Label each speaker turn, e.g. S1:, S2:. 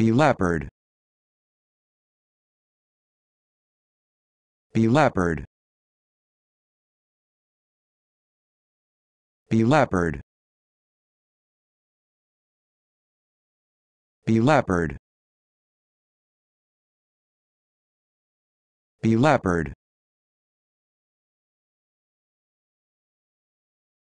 S1: Be leopard. Be leopard. Be leopard. Be leopard. Be leopard.